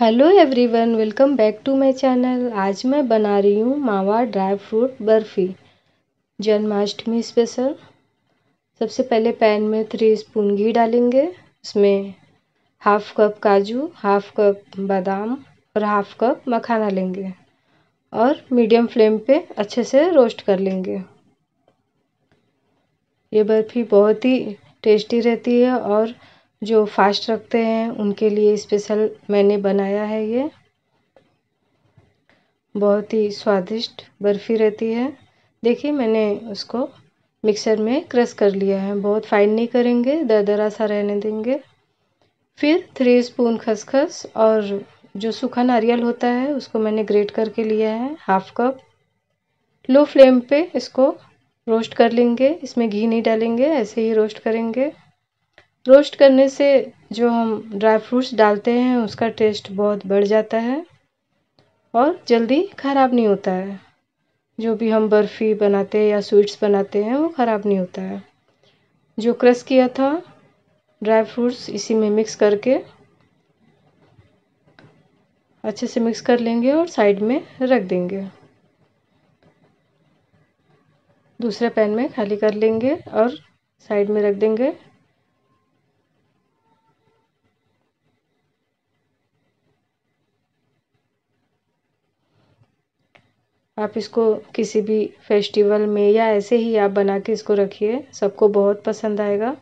hello everyone welcome back to my channel आज मैं बना रही हूँ mawa dry fruit barfi Janmashtami special सबसे पहले पैन में थ्री स्पून घी डालेंगे उसमें हाफ कप काजू हाफ कप बादाम और हाफ कप मखाना लेंगे और मीडियम फ्लेम पे अच्छे से रोस्ट कर लेंगे ये बर्फ़ी बहुत ही टेस्टी रहती है और जो फास्ट रखते हैं उनके लिए स्पेशल मैंने बनाया है ये बहुत ही स्वादिष्ट बर्फ़ी रहती है देखिए मैंने उसको मिक्सर में क्रश कर लिया है बहुत फाइन नहीं करेंगे दरदरा सा रहने देंगे फिर थ्री स्पून खसखस और जो सूखा नारियल होता है उसको मैंने ग्रेट करके लिया है हाफ कप लो फ्लेम पे इसको रोस्ट कर लेंगे इसमें घी नहीं डालेंगे ऐसे ही रोस्ट करेंगे रोस्ट करने से जो हम ड्राई फ्रूट्स डालते हैं उसका टेस्ट बहुत बढ़ जाता है और जल्दी ख़राब नहीं होता है जो भी हम बर्फ़ी बनाते हैं या स्वीट्स बनाते हैं वो ख़राब नहीं होता है जो क्रश किया था ड्राई फ्रूट्स इसी में मिक्स करके अच्छे से मिक्स कर लेंगे और साइड में रख देंगे दूसरे पैन में खाली कर लेंगे और साइड में रख देंगे आप इसको किसी भी फेस्टिवल में या ऐसे ही आप बना के इसको रखिए सबको बहुत पसंद आएगा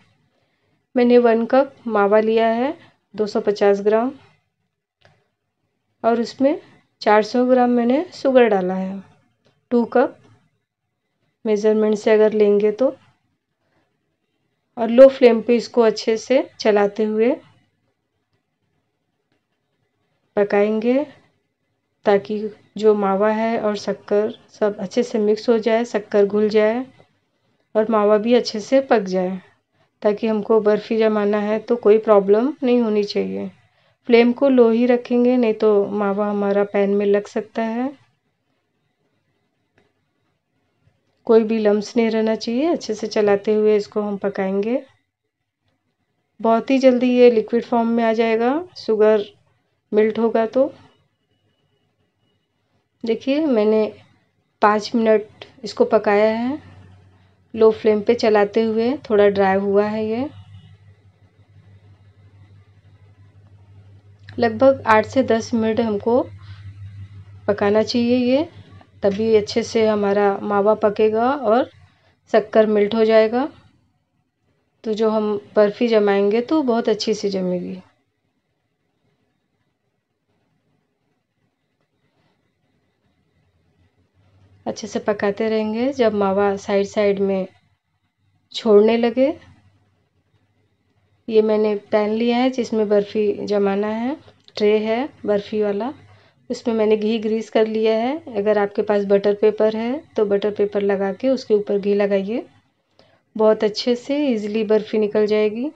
मैंने वन कप मावा लिया है 250 ग्राम और उसमें 400 ग्राम मैंने शुगर डाला है टू कप मेज़रमेंट से अगर लेंगे तो और लो फ्लेम पे इसको अच्छे से चलाते हुए पकाएंगे ताकि जो मावा है और शक्कर सब अच्छे से मिक्स हो जाए शक्कर घुल जाए और मावा भी अच्छे से पक जाए ताकि हमको बर्फ़ी जमाना है तो कोई प्रॉब्लम नहीं होनी चाहिए फ्लेम को लो ही रखेंगे नहीं तो मावा हमारा पैन में लग सकता है कोई भी लम्स नहीं रहना चाहिए अच्छे से चलाते हुए इसको हम पकाएंगे बहुत ही जल्दी ये लिक्विड फॉर्म में आ जाएगा शुगर मिल्ट होगा तो देखिए मैंने पाँच मिनट इसको पकाया है लो फ्लेम पे चलाते हुए थोड़ा ड्राई हुआ है ये लगभग आठ से दस मिनट हमको पकाना चाहिए ये तभी अच्छे से हमारा मावा पकेगा और शक्कर मिल्ट हो जाएगा तो जो हम बर्फ़ी जमाएंगे तो बहुत अच्छी सी जमेगी अच्छे से पकाते रहेंगे जब मावा साइड साइड में छोड़ने लगे ये मैंने पैन लिया है जिसमें बर्फ़ी जमाना है ट्रे है बर्फ़ी वाला उसमें मैंने घी ग्रीस कर लिया है अगर आपके पास बटर पेपर है तो बटर पेपर लगा के उसके ऊपर घी लगाइए बहुत अच्छे से इजीली बर्फ़ी निकल जाएगी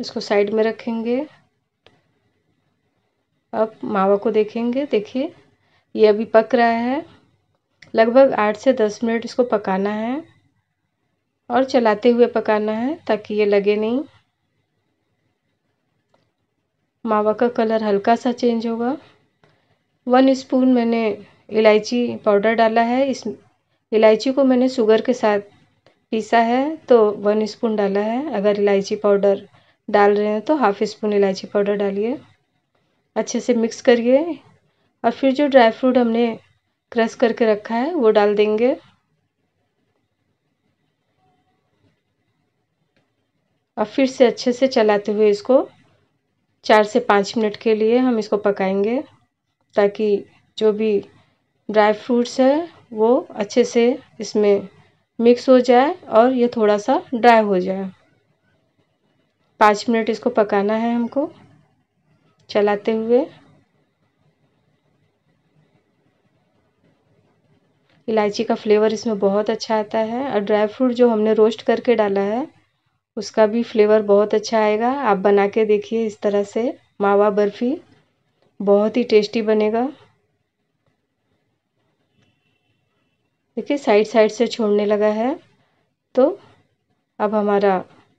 इसको साइड में रखेंगे अब मावा को देखेंगे देखिए ये अभी पक रहा है लगभग आठ से दस मिनट इसको पकाना है और चलाते हुए पकाना है ताकि ये लगे नहीं मावा का कलर हल्का सा चेंज होगा वन स्पून मैंने इलायची पाउडर डाला है इस इलायची को मैंने शुगर के साथ पीसा है तो वन स्पून डाला है अगर इलायची पाउडर डाल रहे हैं तो हाफ स्पून इलायची पाउडर डालिए अच्छे से मिक्स करिए और फिर जो ड्राई फ्रूट हमने क्रश करके रखा है वो डाल देंगे और फिर से अच्छे से चलाते हुए इसको चार से पाँच मिनट के लिए हम इसको पकाएंगे ताकि जो भी ड्राई फ्रूट्स है वो अच्छे से इसमें मिक्स हो जाए और ये थोड़ा सा ड्राई हो जाए पाँच मिनट इसको पकाना है हमको चलाते हुए इलायची का फ्लेवर इसमें बहुत अच्छा आता है और ड्राई फ्रूट जो हमने रोस्ट करके डाला है उसका भी फ्लेवर बहुत अच्छा आएगा आप बना के देखिए इस तरह से मावा बर्फ़ी बहुत ही टेस्टी बनेगा देखिए साइड साइड से छोड़ने लगा है तो अब हमारा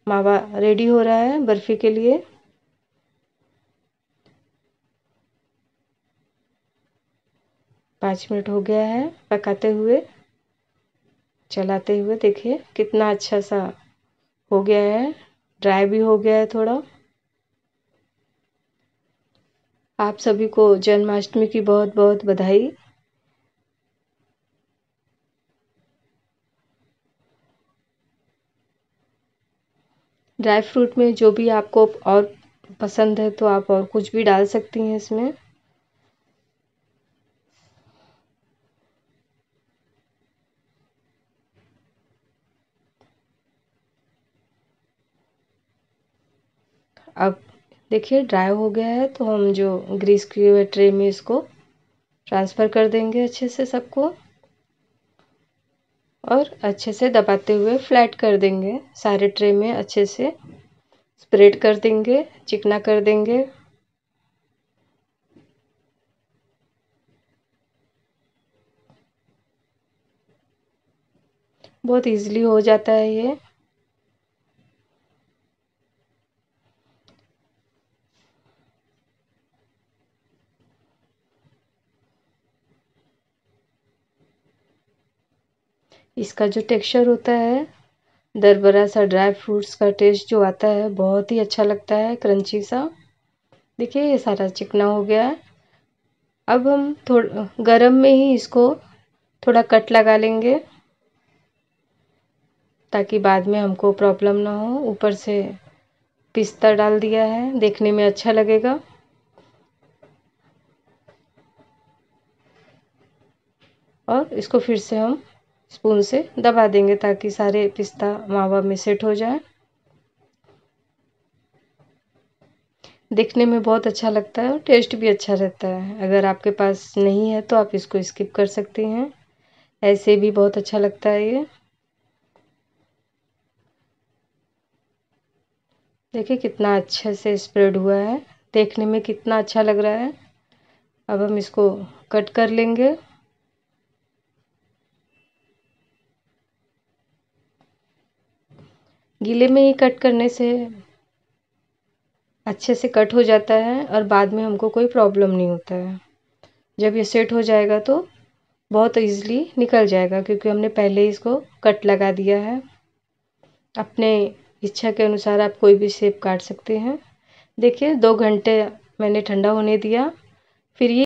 मावा रेडी हो रहा है बर्फ़ी के लिए पाँच मिनट हो गया है पकाते हुए चलाते हुए देखिए कितना अच्छा सा हो गया है ड्राई भी हो गया है थोड़ा आप सभी को जन्माष्टमी की बहुत बहुत बधाई ड्राई फ्रूट में जो भी आपको और पसंद है तो आप और कुछ भी डाल सकती हैं इसमें अब देखिए ड्राई हो गया है तो हम जो ग्रीस किए हुए ट्रे में इसको ट्रांसफ़र कर देंगे अच्छे से सबको और अच्छे से दबाते हुए फ्लैट कर देंगे सारे ट्रे में अच्छे से स्प्रेड कर देंगे चिकना कर देंगे बहुत इजीली हो जाता है ये इसका जो टेक्सचर होता है दरबरा सा ड्राई फ्रूट्स का टेस्ट जो आता है बहुत ही अच्छा लगता है क्रंची सा देखिए ये सारा चिकना हो गया है अब हम थोड़ा गरम में ही इसको थोड़ा कट लगा लेंगे ताकि बाद में हमको प्रॉब्लम ना हो ऊपर से पिस्ता डाल दिया है देखने में अच्छा लगेगा और इसको फिर से हम स्पून से दबा देंगे ताकि सारे पिस्ता मावा में सेट हो जाए देखने में बहुत अच्छा लगता है और टेस्ट भी अच्छा रहता है अगर आपके पास नहीं है तो आप इसको स्किप कर सकती हैं ऐसे भी बहुत अच्छा लगता है ये देखिए कितना अच्छे से स्प्रेड हुआ है देखने में कितना अच्छा लग रहा है अब हम इसको कट कर लेंगे गीले में ही कट करने से अच्छे से कट हो जाता है और बाद में हमको कोई प्रॉब्लम नहीं होता है जब ये सेट हो जाएगा तो बहुत ईज़िली निकल जाएगा क्योंकि हमने पहले इसको कट लगा दिया है अपने इच्छा के अनुसार आप कोई भी शेप काट सकते हैं देखिए दो घंटे मैंने ठंडा होने दिया फिर ये